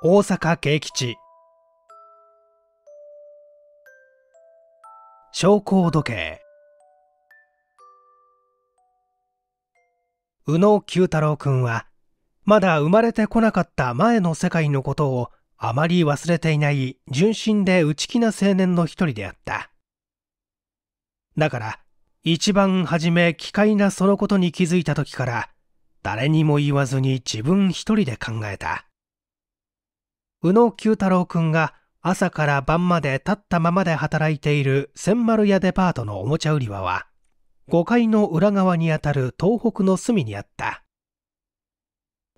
大阪慶吉昇降時計宇野久太郎くんはまだ生まれてこなかった前の世界のことをあまり忘れていない純真で内気な青年の一人であっただから一番初め奇怪なそのことに気づいた時から誰にも言わずに自分一人で考えた宇野久太郎くんが朝から晩まで立ったままで働いている千丸屋デパートのおもちゃ売り場は、5階の裏側にあたる東北の隅にあった。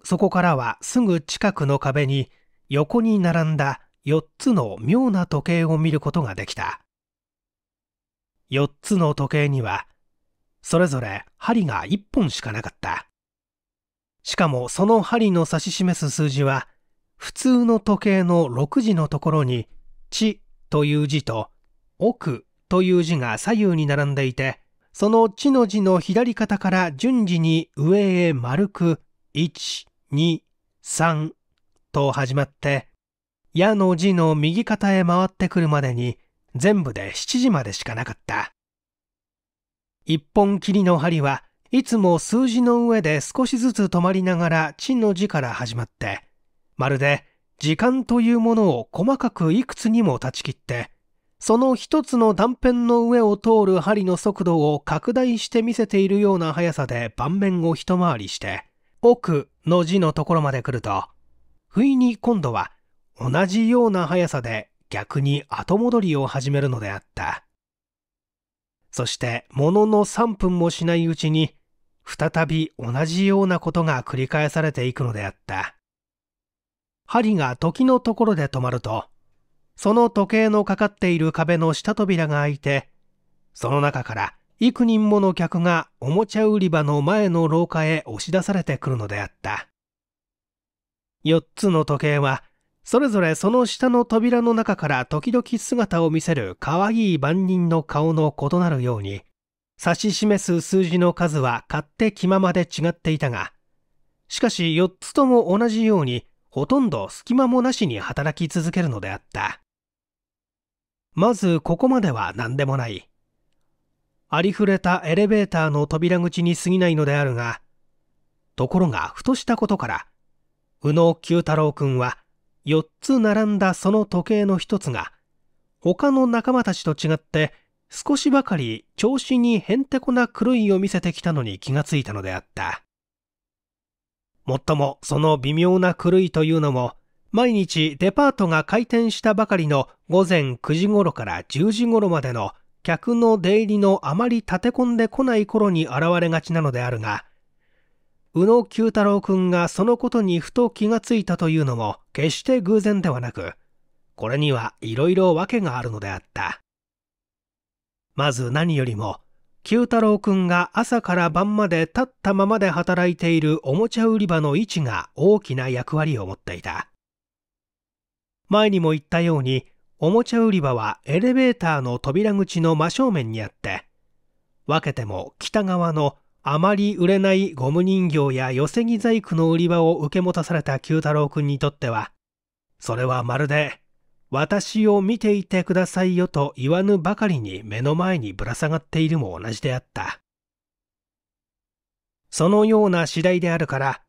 そこからはすぐ近くの壁に横に並んだ4つの妙な時計を見ることができた。4つの時計には、それぞれ針が1本しかなかった。しかもその針の指し示す数字は普通の時計の6時のところに「地」という字と「奥」という字が左右に並んでいてその「地」の字の左肩から順次に上へ丸く123と始まって「矢」の字の右肩へ回ってくるまでに全部で7時までしかなかった一本きりの針はいつも数字の上で少しずつ止まりながら「地」の字から始まって「まるで時間というものを細かくいくつにも断ち切ってその一つの断片の上を通る針の速度を拡大して見せているような速さで盤面を一回りして奥の字のところまで来ると不意に今度は同じような速さで逆に後戻りを始めるのであったそしてものの3分もしないうちに再び同じようなことが繰り返されていくのであった針が時のところで止まると、その時計のかかっている壁の下扉が開いて、その中から幾人もの客がおもちゃ売り場の前の廊下へ押し出されてくるのであった。4つの時計は、それぞれその下の扉の中から時々姿を見せる可愛い番人の顔の異なるように、指し示す数字の数は勝手気ままで違っていたが、しかし4つとも同じようにほとんど隙間もなしに働き続けるのであった。まずここまでは何でもない。ありふれたエレベーターの扉口に過ぎないのであるが、ところがふとしたことから、宇野久太郎くんは4つ並んだその時計の1つが、他の仲間たちと違って少しばかり調子にへんてこな狂いを見せてきたのに気がついたのであった。もっともその微妙な狂いというのも、毎日デパートが開店したばかりの午前9時頃から10時頃までの客の出入りのあまり立て込んでこない頃に現れがちなのであるが、宇野久太郎くんがそのことにふと気がついたというのも決して偶然ではなく、これにはいろいろ訳があるのであった。まず何よりも、九太郎くんが朝から晩まで立ったままで働いているおもちゃ売り場の位置が大きな役割を持っていた。前にも言ったように、おもちゃ売り場はエレベーターの扉口の真正面にあって、分けても北側のあまり売れないゴム人形や寄せ木細工の売り場を受け持たされた九太郎くんにとっては、それはまるで私を見ていてくださいよと言わぬばかりに目の前にぶら下がっているも同じであった。そのような次第であるから、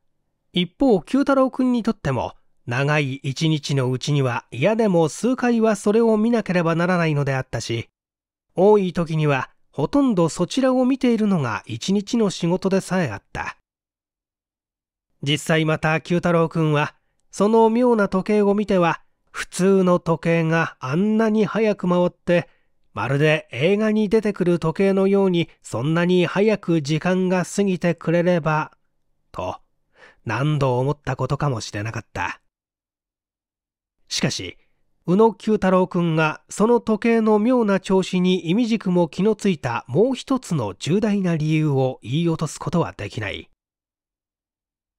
一方、九太郎くんにとっても、長い一日のうちには嫌でも数回はそれを見なければならないのであったし、多い時にはほとんどそちらを見ているのが一日の仕事でさえあった。実際また九太郎くんは、その妙な時計を見ては、普通の時計があんなに早く回って、まるで映画に出てくる時計のようにそんなに早く時間が過ぎてくれれば、と何度思ったことかもしれなかった。しかし、宇野久太郎君がその時計の妙な調子に意味軸も気のついたもう一つの重大な理由を言い落とすことはできない。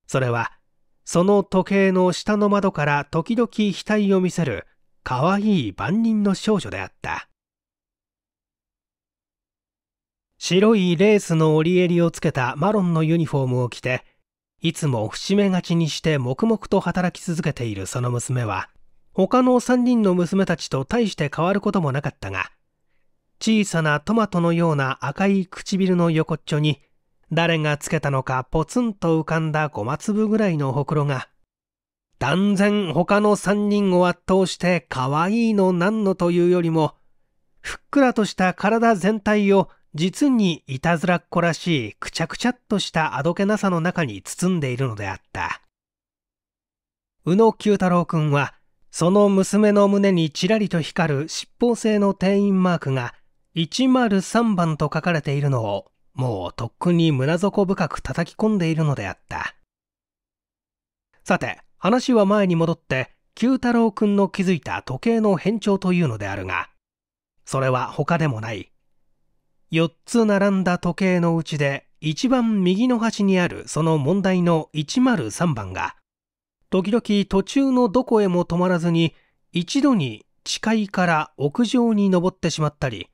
それはその時計の下の窓から時々額を見せるかわいい万人の少女であった白いレースの折り襟をつけたマロンのユニフォームを着ていつも節目がちにして黙々と働き続けているその娘は他の3人の娘たちと大して変わることもなかったが小さなトマトのような赤い唇の横っちょに誰がつけたのかポツンと浮かんだごま粒ぐらいのほくろが、断然他の三人を圧倒して可愛いのなんのというよりも、ふっくらとした体全体を実にいたずらっ子らしいくちゃくちゃっとしたあどけなさの中に包んでいるのであった。宇野久太郎くんは、その娘の胸にちらりと光る七宝製の定員マークが103番と書かれているのをもうとっくに胸底深く叩き込んでいるのであったさて話は前に戻って九太郎くんの気づいた時計の変調というのであるがそれは他でもない4つ並んだ時計のうちで一番右の端にあるその問題の103番が時々途中のどこへも止まらずに一度に地階から屋上に登ってしまったり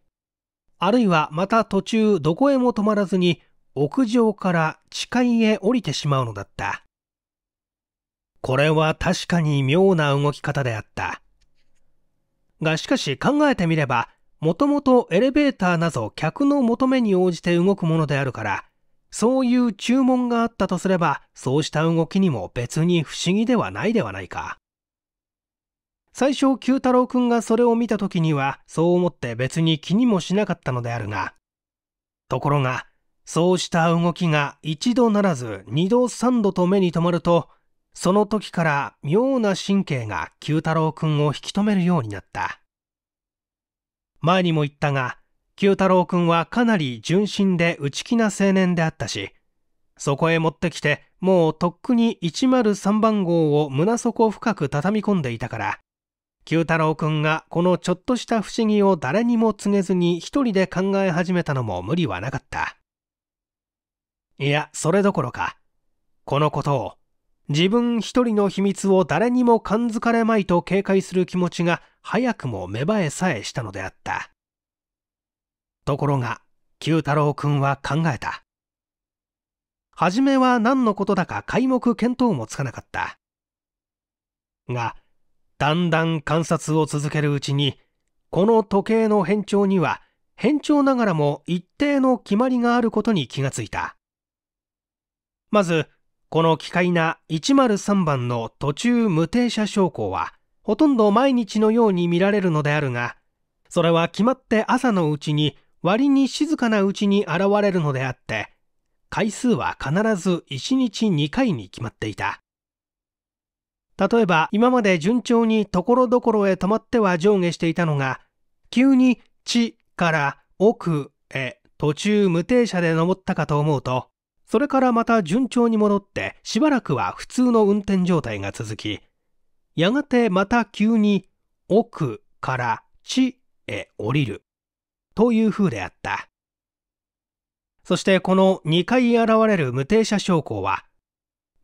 あるいはまた途中どこへも止まらずに屋上から地下へ降りてしまうのだった。これは確かに妙な動き方であった。がしかし考えてみれば、もともとエレベーターなど客の求めに応じて動くものであるから、そういう注文があったとすれば、そうした動きにも別に不思議ではないではないか。最初、九太郎くんがそれを見た時には、そう思って別に気にもしなかったのであるが、ところが、そうした動きが一度ならず二度三度と目に留まると、その時から妙な神経が九太郎くんを引き止めるようになった。前にも言ったが、九太郎くんはかなり純真で内気な青年であったし、そこへ持ってきてもうとっくに103番号を胸底深く畳み込んでいたから、九太郎くんがこのちょっとした不思議を誰にも告げずに一人で考え始めたのも無理はなかった。いや、それどころか。このことを、自分一人の秘密を誰にも感づかれまいと警戒する気持ちが早くも芽生えさえしたのであった。ところが、九太郎くんは考えた。初めは何のことだか皆目見当もつかなかった。が、だんだん観察を続けるうちにこの時計の変調には変調ながらも一定の決まりがあることに気がついたまずこの奇怪な103番の途中無停車昇降はほとんど毎日のように見られるのであるがそれは決まって朝のうちに割に静かなうちに現れるのであって回数は必ず1日2回に決まっていた例えば今まで順調にところどころへ止まっては上下していたのが急に地から奥へ途中無停車で登ったかと思うとそれからまた順調に戻ってしばらくは普通の運転状態が続きやがてまた急に奥から地へ降りるという風であったそしてこの2回現れる無停車証拠は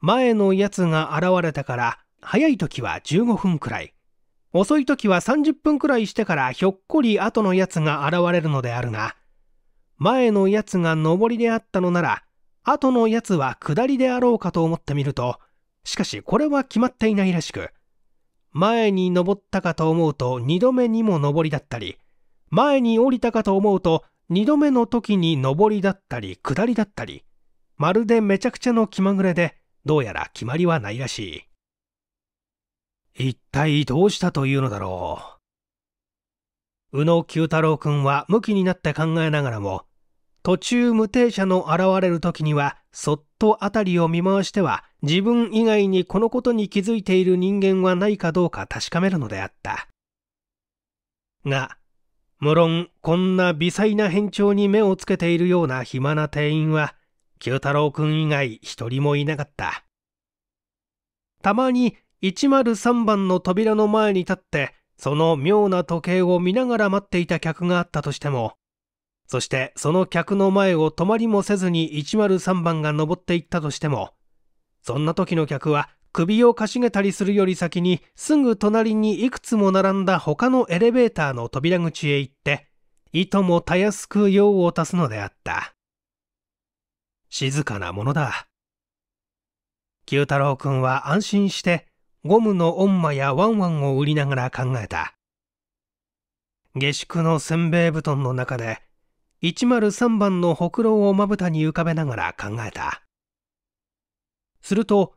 前のやつが現れたから早い時は15分くらい遅い時は30分くらいしてからひょっこり後のやつが現れるのであるが前のやつが上りであったのなら後のやつは下りであろうかと思ってみるとしかしこれは決まっていないらしく前に登ったかと思うと2度目にも上りだったり前に降りたかと思うと2度目の時に上りだったり下りだったりまるでめちゃくちゃの気まぐれでどうやら決まりはないらしい。一体どうしたというのだろう。宇野久太郎くんは無気になって考えながらも、途中無停車の現れる時には、そっと辺りを見回しては、自分以外にこのことに気づいている人間はないかどうか確かめるのであった。が、無論、こんな微細な変調に目をつけているような暇な店員は、九太郎くん以外一人もいなかった。たまに103番の扉の前に立ってその妙な時計を見ながら待っていた客があったとしてもそしてその客の前を止まりもせずに103番が登っていったとしてもそんな時の客は首をかしげたりするより先にすぐ隣にいくつも並んだ他のエレベーターの扉口へ行っていともたやすく用を足すのであった静かなものだ九太郎くんは安心してゴムのオンマやワンワンを売りながら考えた下宿のせんべい布団の中で103番のほくろをまぶたに浮かべながら考えたすると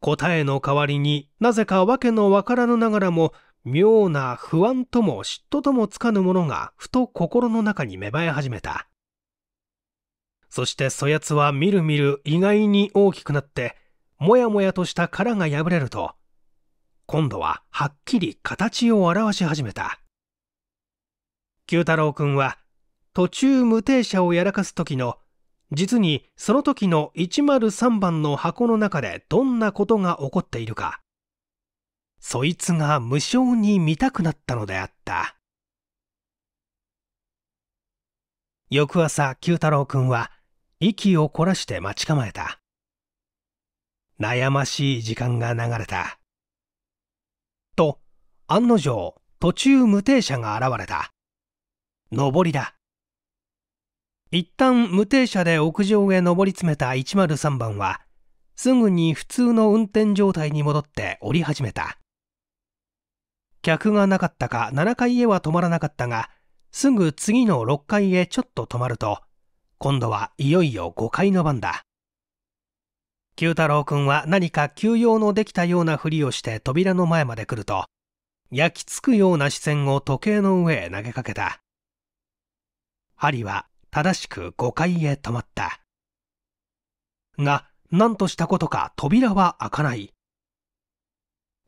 答えの代わりになぜか訳のわからぬながらも妙な不安とも嫉妬ともつかぬものがふと心の中に芽生え始めたそしてそやつはみるみる意外に大きくなってもやもやとした殻が破れると今度ははっきり形を表し始めた九太郎くんは途中無停車をやらかす時の実にその時の103番の箱の中でどんなことが起こっているかそいつが無性に見たくなったのであった翌朝九太郎くんは息を凝らして待ち構えた悩ましい時間が流れた案の定途中無停車が現れた上りだ一旦無停車で屋上へ上り詰めた103番はすぐに普通の運転状態に戻って降り始めた客がなかったか7階へは止まらなかったがすぐ次の6階へちょっと止まると今度はいよいよ5階の番だ九太郎くんは何か急用のできたようなふりをして扉の前まで来ると焼きつくような視線を時計の上へ投げかけた。針は正しく5階へ止まった。が、何としたことか扉は開かない。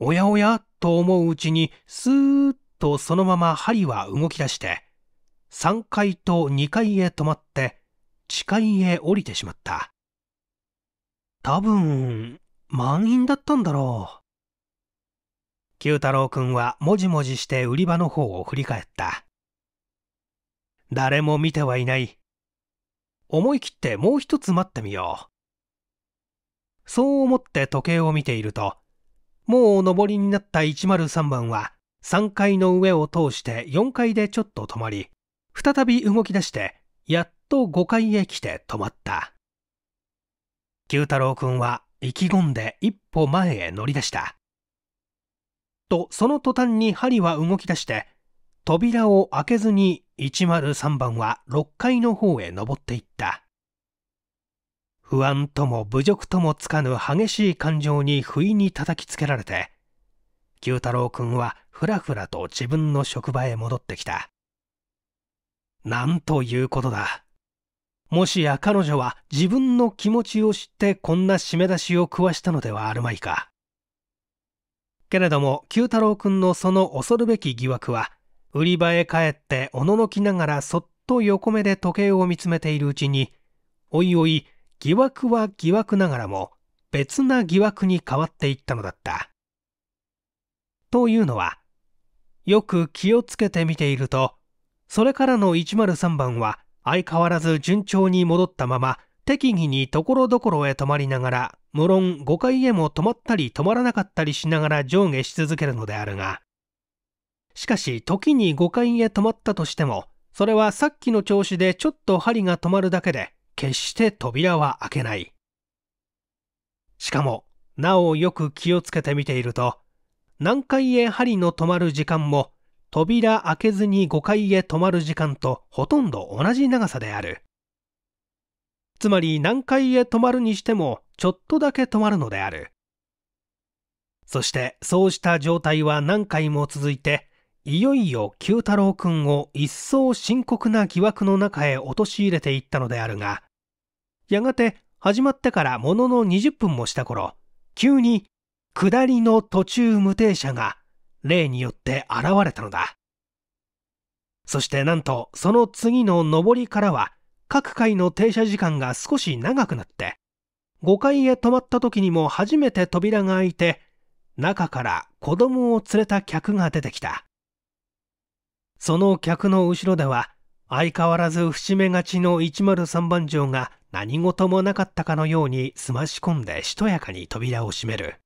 おやおやと思ううちに、スーッとそのまま針は動き出して、3階と2階へ止まって、地下へ降りてしまった。多分、満員だったんだろう。九太郎くんはもじもじして売り場の方を振り返った誰も見てはいない思い切ってもう一つ待ってみようそう思って時計を見ているともう上りになった103番は3階の上を通して4階でちょっと止まり再び動き出してやっと5階へ来て止まった九太郎くんは意気込んで一歩前へ乗り出したとその途端に針は動き出して扉を開けずに103番は6階の方へ登っていった不安とも侮辱ともつかぬ激しい感情に不意に叩きつけられて九太郎くんはふらふらと自分の職場へ戻ってきたなんということだもしや彼女は自分の気持ちを知ってこんな締め出しを食わしたのではあるまいかけれども九太郎くんのその恐るべき疑惑は売り場へ帰っておののきながらそっと横目で時計を見つめているうちにおいおい疑惑は疑惑ながらも別な疑惑に変わっていったのだった。というのはよく気をつけて見ているとそれからの103番は相変わらず順調に戻ったまま適宜にところどころへ泊まりながら、無論5階へも泊まったり泊まらなかったりしながら上下し続けるのであるが、しかし時に5階へ泊まったとしても、それはさっきの調子でちょっと針が止まるだけで、決して扉は開けない。しかも、なおよく気をつけて見ていると、何階へ針の止まる時間も、扉開けずに5階へ止まる時間とほとんど同じ長さである。つまり何階へ泊まるにしてもちょっとだけ泊まるのであるそしてそうした状態は何回も続いていよいよ九太郎くんを一層深刻な疑惑の中へ陥れていったのであるがやがて始まってからものの20分もした頃急に下りの途中無停車が例によって現れたのだそしてなんとその次の上りからは各階の停車時間が少し長くなって、5階へ泊まった時にも初めて扉が開いて、中から子供を連れた客が出てきた。その客の後ろでは、相変わらず節目がちの103番嬢が何事もなかったかのように澄まし込んでしとやかに扉を閉める。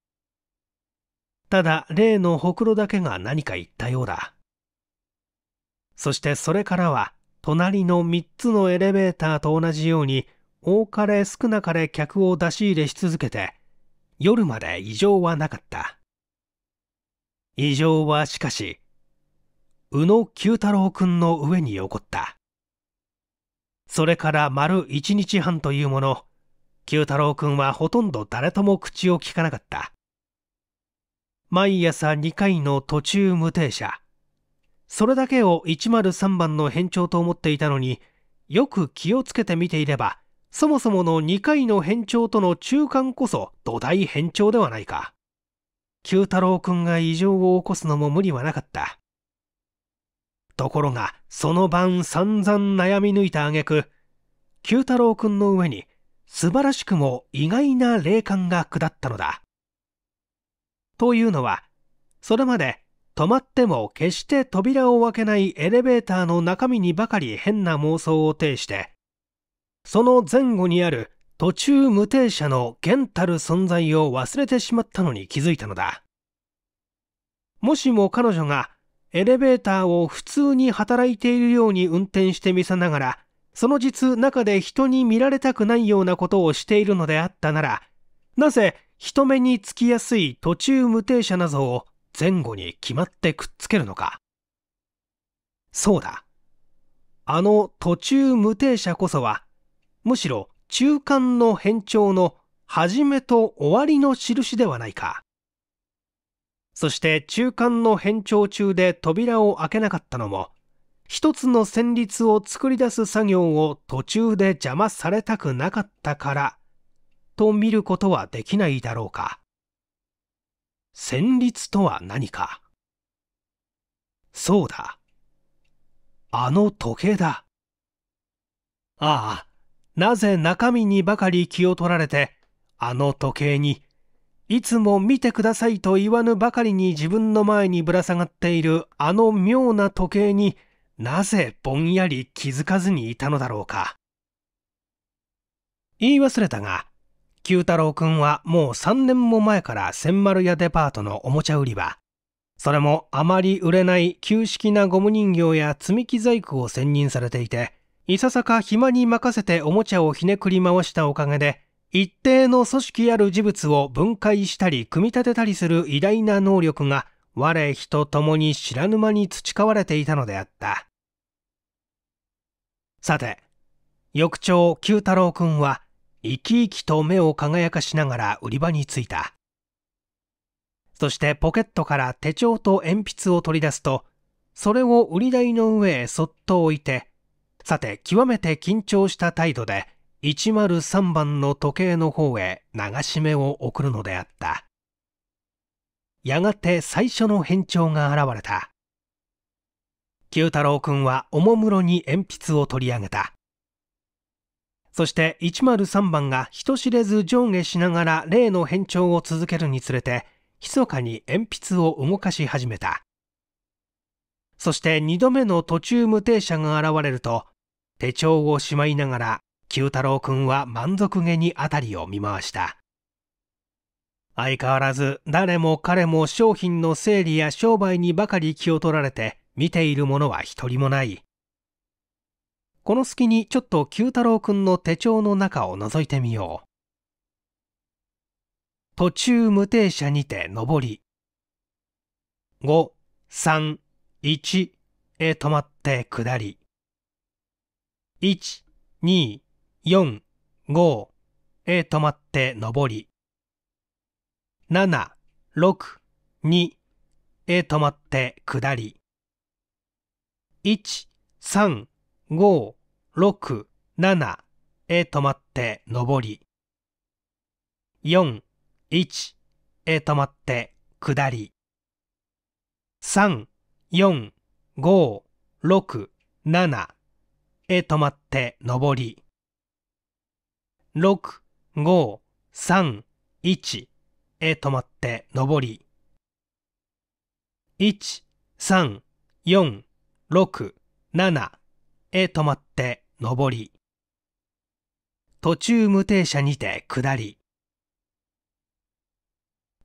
ただ、例のほくろだけが何か言ったようだ。そしてそれからは、隣の3つのエレベーターと同じように多かれ少なかれ客を出し入れし続けて夜まで異常はなかった異常はしかし宇野久太郎くんの上に起こったそれから丸1日半というもの久太郎くんはほとんど誰とも口をきかなかった毎朝2回の途中無停車それだけを103番の変調と思っていたのによく気をつけて見ていればそもそもの2回の変調との中間こそ土台変調ではないか九太郎くんが異常を起こすのも無理はなかったところがその晩散々悩み抜いた挙句九太郎くんの上に素晴らしくも意外な霊感が下ったのだというのはそれまで止まっても決して扉を開けないエレベーターの中身にばかり変な妄想を呈してその前後にある途中無停車の現たる存在を忘れてしまったのに気づいたのだもしも彼女がエレベーターを普通に働いているように運転してみせながらその実中で人に見られたくないようなことをしているのであったならなぜ人目につきやすい途中無停車などを前後に決まってくっつけるのか。そうだ。あの途中無停車こそは、むしろ中間の変調の始めと終わりの印ではないか。そして中間の変調中で扉を開けなかったのも、一つの旋律を作り出す作業を途中で邪魔されたくなかったから、と見ることはできないだろうか。旋律とは何かそうだあの時計だああなぜ中身にばかり気を取られてあの時計にいつも見てくださいと言わぬばかりに自分の前にぶら下がっているあの妙な時計になぜぼんやり気づかずにいたのだろうか言い忘れたが九太郎くんはもう3年も前から千丸屋デパートのおもちゃ売り場、それもあまり売れない旧式なゴム人形や積み木細工を専任されていて、いささか暇に任せておもちゃをひねくり回したおかげで、一定の組織ある事物を分解したり組み立てたりする偉大な能力が我人ともに知らぬ間に培われていたのであった。さて、翌朝九太郎くんは生き生きと目を輝かしながら売り場に着いた。そしてポケットから手帳と鉛筆を取り出すと、それを売り台の上へそっと置いて、さて極めて緊張した態度で、103番の時計の方へ流し目を送るのであった。やがて最初の変調が現れた。九太郎くんはおもむろに鉛筆を取り上げた。そして103番が人知れず上下しながら例の変調を続けるにつれて、密かに鉛筆を動かし始めた。そして2度目の途中無停車が現れると、手帳をしまいながら、九太郎くんは満足げに辺りを見回した。相変わらず誰も彼も商品の整理や商売にばかり気を取られて見ているものは一人もない。この隙にちょっと九太郎くんの手帳の中を覗いてみよう。途中無停車にて上り。5、3、1へ止まって下り。1、2、4、5へ止まって上り。7、6、2へ止まって下り。1、3、5 6、7へ止まって上り。4、1へ止まって下り。3、4、5、6、7へ止まって上り。6、5、3、1へ止まって上り。1、3、4、6、7へ止まって上り途中無停車にて下り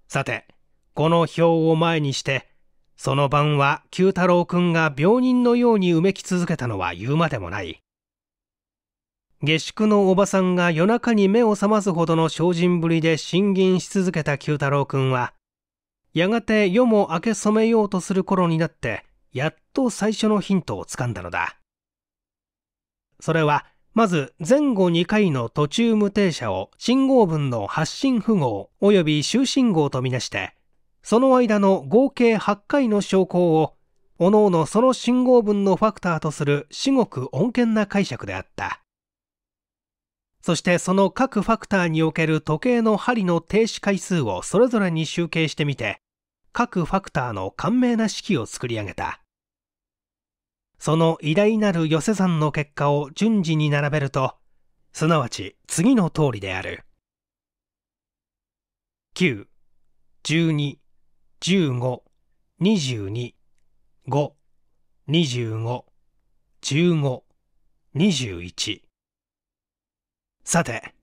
さてこの表を前にしてその晩は九太郎くんが病人のようにうめき続けたのは言うまでもない下宿のおばさんが夜中に目を覚ますほどの精進ぶりで進吟し続けた九太郎くんはやがて夜も明け染めようとする頃になってやっと最初のヒントをつかんだのだそれは、まず前後2回の途中無停車を信号分の発信符号及び終信号とみなして、その間の合計8回の証拠を、おのおのその信号分のファクターとする至極穏健な解釈であった。そしてその各ファクターにおける時計の針の停止回数をそれぞれに集計してみて、各ファクターの簡明な式を作り上げた。その偉大なる寄せ算の結果を順次に並べると、すなわち次の通りである。9、12、15、22、5、25、15、21。さて、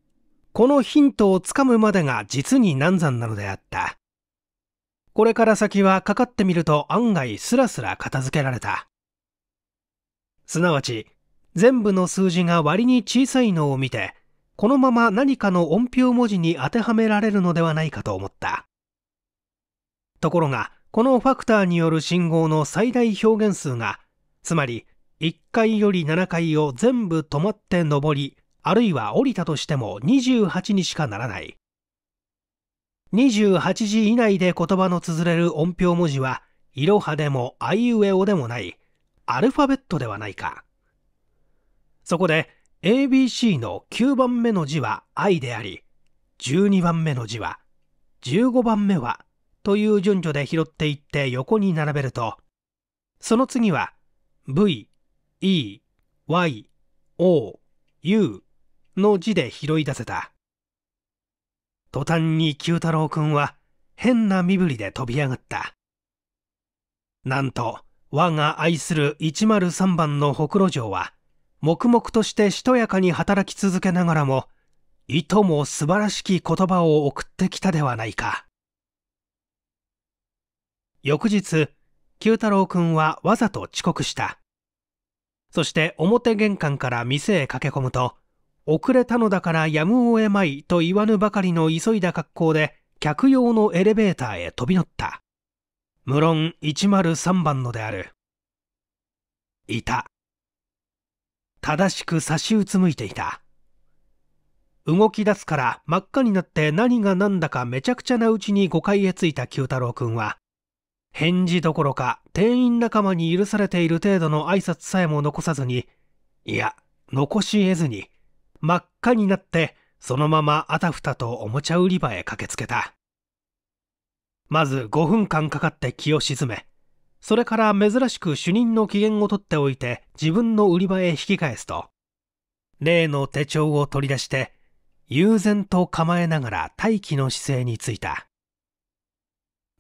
このヒントをつかむまでが実に難産なのであった。これから先はかかってみると案外スラスラ片付けられた。すなわち、全部の数字が割に小さいのを見て、このまま何かの音符文字に当てはめられるのではないかと思った。ところが、このファクターによる信号の最大表現数が、つまり1回より7回を全部止まって上り、あるいは降りたとしても28にしかならない。28時以内で言葉の綴れる音符文字は、いろはでもあいうえおでもない、アルファベットではないか。そこで ABC の9番目の字は I であり、12番目の字は、15番目はという順序で拾っていって横に並べると、その次は V、E、Y、O、U の字で拾い出せた。途端に九太郎くんは変な身振りで飛び上がった。なんと、我が愛する103番のほくろ城は、黙々としてしとやかに働き続けながらも、いとも素晴らしき言葉を送ってきたではないか。翌日、九太郎くんはわざと遅刻した。そして表玄関から店へ駆け込むと、遅れたのだからやむを得まいと言わぬばかりの急いだ格好で客用のエレベーターへ飛び乗った。無論103番のであるいた正しく差しうつむいていた動き出すから真っ赤になって何が何だかめちゃくちゃなうちに誤解へついた九太郎くんは返事どころか店員仲間に許されている程度の挨拶さえも残さずにいや残し得ずに真っ赤になってそのままあたふたとおもちゃ売り場へ駆けつけたまず5分間かかって気を沈めそれから珍しく主任の機嫌を取っておいて自分の売り場へ引き返すと例の手帳を取り出して悠然と構えながら待機の姿勢についた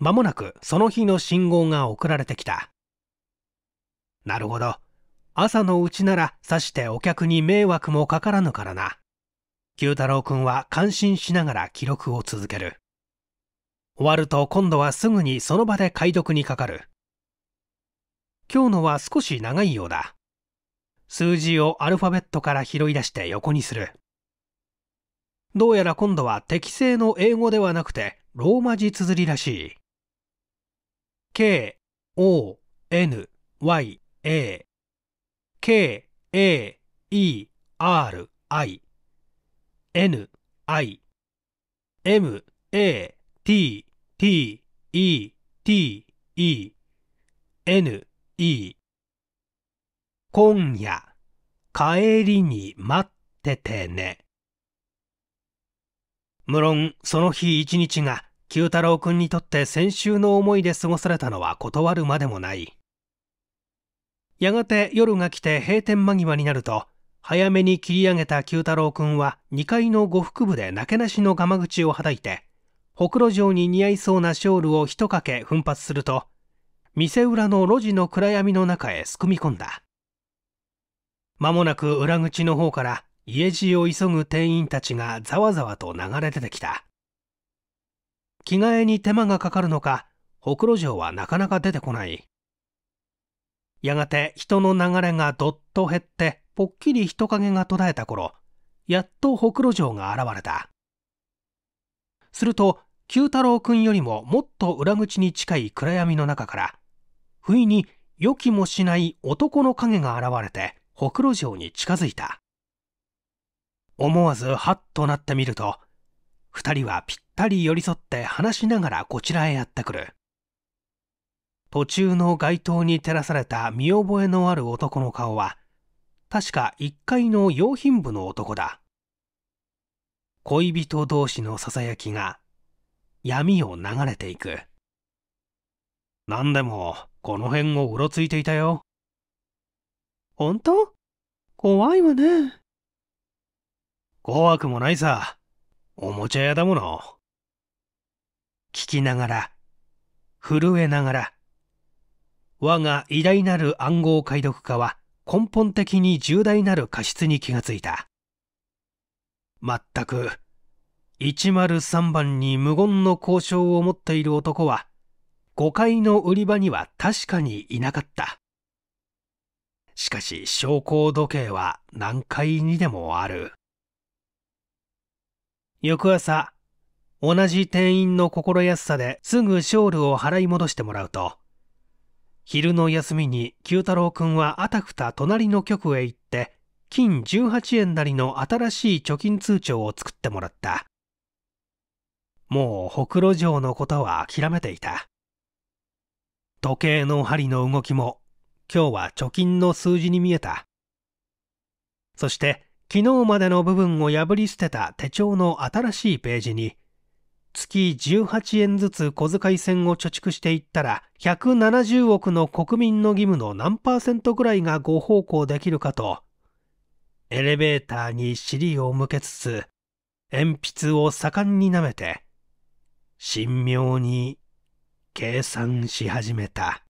間もなくその日の信号が送られてきたなるほど朝のうちならさしてお客に迷惑もかからぬからな九太郎くんは感心しながら記録を続ける終わると今度はすぐにその場で解読にかかる。今日のは少し長いようだ。数字をアルファベットから拾い出して横にする。どうやら今度は適正の英語ではなくてローマ字綴りらしい。k, o, n, y, a k, a, e, r, i n, i m, a, t, t, e, t, e, n, e 今夜、帰りに待っててね。無論、その日一日が、九太郎くんにとって先週の思いで過ごされたのは断るまでもない。やがて夜が来て閉店間際になると、早めに切り上げた九太郎くんは2階の呉服部でなけなしのがま口をはたいて、ほくろ状に似合いそうなショールを一かけ奮発すると、店裏の路地の暗闇の中へすくみ込んだ。間もなく裏口の方から家路を急ぐ店員たちがざわざわと流れ出てきた。着替えに手間がかかるのか、ほくろ城はなかなか出てこない。やがて人の流れがどっと減ってぽっきり人影が途絶えた頃やっとほくろ城が現れたすると九太郎くんよりももっと裏口に近い暗闇の中から不意に予期もしない男の影が現れてほくろ城に近づいた思わずハッとなってみると2人はぴったり寄り添って話しながらこちらへやってくる途中の街灯に照らされた見覚えのある男の顔は確か1階の用品部の男だ恋人同士のささやきが闇を流れていく何でもこの辺をうろついていたよ本当怖いわね怖くもないさおもちゃ屋だもの聞きながら震えながら我が偉大なる暗号解読家は根本的に重大なる過失に気がついた。全く103番に無言の交渉を持っている男は5階の売り場には確かにいなかったしかし昇降時計は何階にでもある翌朝同じ店員の心安さですぐショールを払い戻してもらうと昼の休みに九太郎くんはあたふた隣の局へ行って金18円なりの新しい貯金通帳を作ってもらったもうほくろ城のことは諦めていた時計の針の動きも今日は貯金の数字に見えたそして昨日までの部分を破り捨てた手帳の新しいページに月18円ずつ小遣い銭を貯蓄していったら170億の国民の義務の何パーセントぐらいがご奉公できるかとエレベーターに尻を向けつつ鉛筆を盛んに舐めて神妙に計算し始めた